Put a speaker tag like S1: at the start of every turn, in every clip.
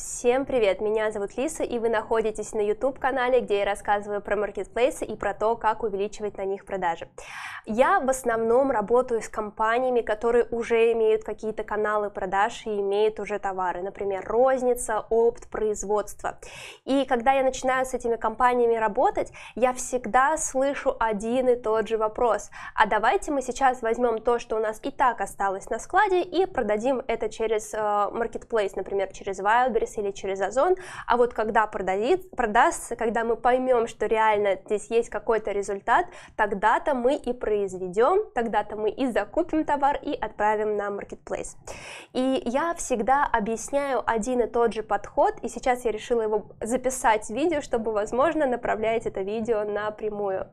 S1: Всем привет, меня зовут Лиса, и вы находитесь на YouTube-канале, где я рассказываю про маркетплейсы и про то, как увеличивать на них продажи. Я в основном работаю с компаниями, которые уже имеют какие-то каналы продаж и имеют уже товары, например, розница, опт, производство. И когда я начинаю с этими компаниями работать, я всегда слышу один и тот же вопрос. А давайте мы сейчас возьмем то, что у нас и так осталось на складе, и продадим это через э, маркетплейс, например, через Wildberries, сервис или через Озон, а вот когда продадит, продастся, когда мы поймем, что реально здесь есть какой-то результат, тогда-то мы и произведем, тогда-то мы и закупим товар и отправим на маркетплейс. И я всегда объясняю один и тот же подход, и сейчас я решила его записать в видео, чтобы, возможно, направлять это видео напрямую.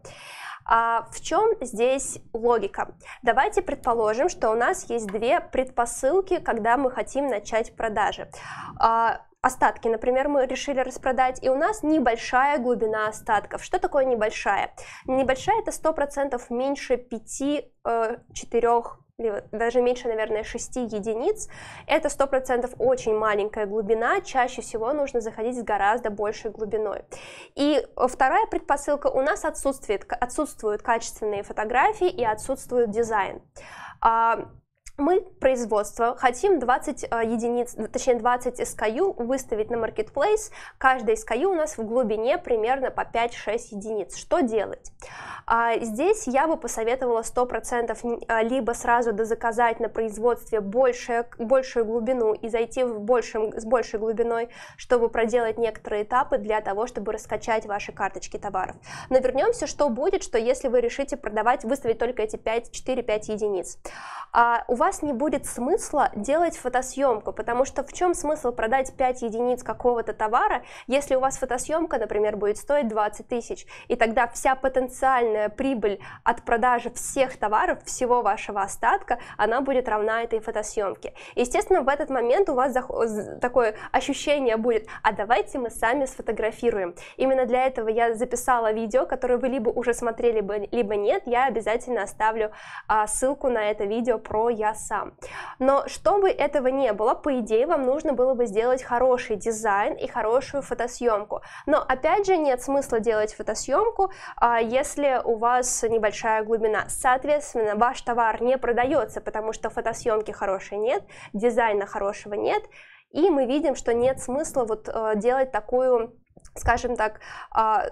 S1: А в чем здесь логика? Давайте предположим, что у нас есть две предпосылки, когда мы хотим начать продажи. А остатки. Например, мы решили распродать, и у нас небольшая глубина остатков. Что такое небольшая? Небольшая это 100% меньше 5-4 э, даже меньше, наверное, 6 единиц. Это 100% очень маленькая глубина, чаще всего нужно заходить с гораздо большей глубиной. И вторая предпосылка, у нас отсутствует, отсутствуют качественные фотографии и отсутствует дизайн. А, мы производство хотим 20 э, единиц, точнее 20 SKU выставить на marketplace. Каждая SKU у нас в глубине примерно по 5-6 единиц. Что делать? А, здесь я бы посоветовала 100% э, либо сразу дозаказать на производстве больше, большую глубину и зайти в большем, с большей глубиной, чтобы проделать некоторые этапы для того, чтобы раскачать ваши карточки товаров. Но вернемся, что будет, что если вы решите продавать, выставить только эти 5, 4-5 единиц. А, у вас вас не будет смысла делать фотосъемку, потому что в чем смысл продать 5 единиц какого-то товара, если у вас фотосъемка, например, будет стоить 20 тысяч, и тогда вся потенциальная прибыль от продажи всех товаров, всего вашего остатка, она будет равна этой фотосъемке. Естественно, в этот момент у вас такое ощущение будет, а давайте мы сами сфотографируем. Именно для этого я записала видео, которое вы либо уже смотрели, либо нет, я обязательно оставлю а, ссылку на это видео про «Я сам. Но чтобы этого не было, по идее, вам нужно было бы сделать хороший дизайн и хорошую фотосъемку. Но опять же, нет смысла делать фотосъемку, а, если у вас небольшая глубина. Соответственно, ваш товар не продается, потому что фотосъемки хорошей нет, дизайна хорошего нет, и мы видим, что нет смысла вот э, делать такую, скажем так, а,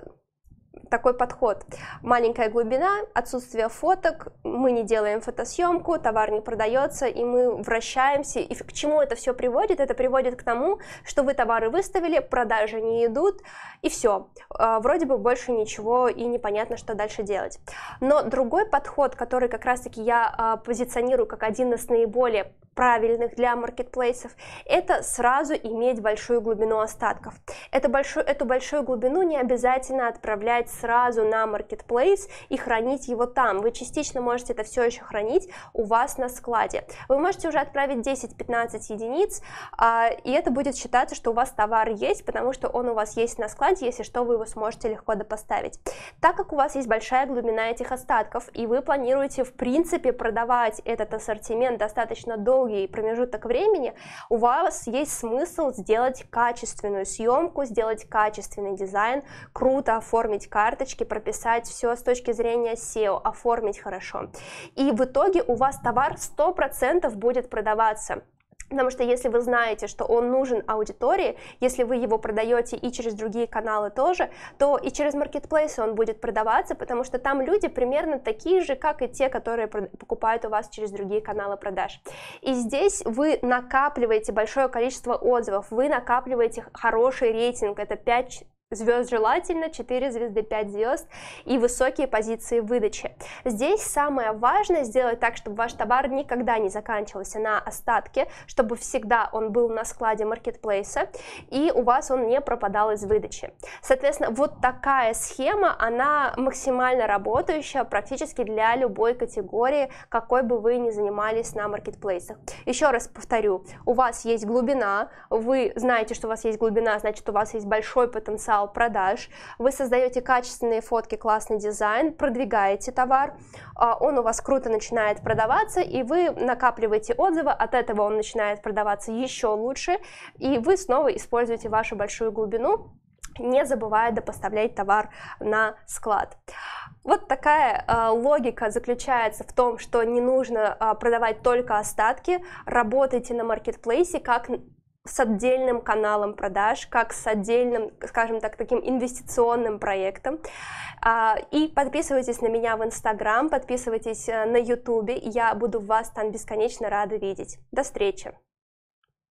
S1: такой подход. Маленькая глубина, отсутствие фоток, мы не делаем фотосъемку, товар не продается, и мы вращаемся. И к чему это все приводит? Это приводит к тому, что вы товары выставили, продажи не идут, и все. А, вроде бы больше ничего и непонятно, что дальше делать. Но другой подход, который как раз-таки я а, позиционирую как один из наиболее правильных для маркетплейсов, это сразу иметь большую глубину остатков. Это большой эту большую глубину не обязательно отправлять сразу на маркетплейс и хранить его там. Вы частично можете это все еще хранить у вас на складе. Вы можете уже отправить 10-15 единиц, а, и это будет считаться, что у вас товар есть, потому что он у вас есть на складе, если что, вы его сможете легко допоставить. Так как у вас есть большая глубина этих остатков, и вы планируете, в принципе, продавать этот ассортимент достаточно долго, долгий промежуток времени, у вас есть смысл сделать качественную съемку, сделать качественный дизайн, круто оформить карточки, прописать все с точки зрения SEO, оформить хорошо. И в итоге у вас товар 100% будет продаваться Потому что если вы знаете, что он нужен аудитории, если вы его продаете и через другие каналы тоже, то и через маркетплейсы он будет продаваться, потому что там люди примерно такие же, как и те, которые покупают у вас через другие каналы продаж. И здесь вы накапливаете большое количество отзывов, вы накапливаете хороший рейтинг, это 5 звезд желательно, 4 звезды, 5 звезд и высокие позиции выдачи. Здесь самое важное сделать так, чтобы ваш товар никогда не заканчивался на остатке, чтобы всегда он был на складе маркетплейса и у вас он не пропадал из выдачи. Соответственно, вот такая схема, она максимально работающая практически для любой категории, какой бы вы ни занимались на маркетплейсах. Еще раз повторю, у вас есть глубина, вы знаете, что у вас есть глубина, значит у вас есть большой потенциал потенциал продаж, вы создаете качественные фотки, классный дизайн, продвигаете товар, а, он у вас круто начинает продаваться, и вы накапливаете отзывы, от этого он начинает продаваться еще лучше, и вы снова используете вашу большую глубину, не забывая допоставлять товар на склад. Вот такая э, логика заключается в том, что не нужно э, продавать только остатки, работайте на маркетплейсе как с отдельным каналом продаж, как с отдельным, скажем так, таким инвестиционным проектом. А, и подписывайтесь на меня в Инстаграм, подписывайтесь э, на Ютубе, я буду вас там бесконечно рада видеть. До встречи!